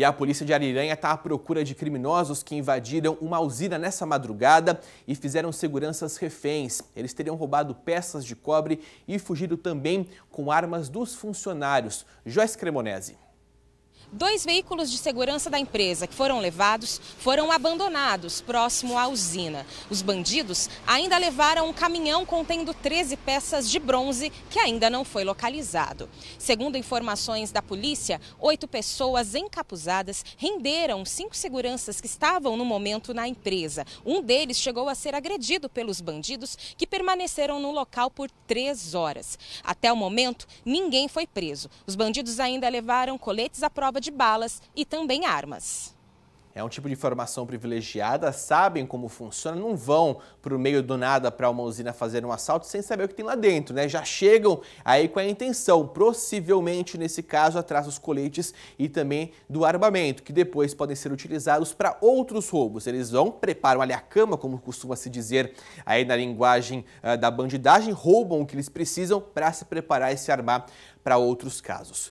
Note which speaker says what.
Speaker 1: E a polícia de Ariranha está à procura de criminosos que invadiram uma usina nessa madrugada e fizeram seguranças reféns. Eles teriam roubado peças de cobre e fugido também com armas dos funcionários. Joyce Cremonese.
Speaker 2: Dois veículos de segurança da empresa que foram levados foram abandonados próximo à usina. Os bandidos ainda levaram um caminhão contendo 13 peças de bronze que ainda não foi localizado. Segundo informações da polícia, oito pessoas encapuzadas renderam cinco seguranças que estavam no momento na empresa. Um deles chegou a ser agredido pelos bandidos que permaneceram no local por três horas. Até o momento, ninguém foi preso. Os bandidos ainda levaram coletes à prova prova de balas e também armas.
Speaker 1: É um tipo de informação privilegiada, sabem como funciona, não vão para o meio do nada para uma usina fazer um assalto sem saber o que tem lá dentro, né? Já chegam aí com a intenção, possivelmente nesse caso, atrás dos coletes e também do armamento, que depois podem ser utilizados para outros roubos. Eles vão, preparam ali a cama, como costuma se dizer aí na linguagem uh, da bandidagem, roubam o que eles precisam para se preparar e se armar para outros casos.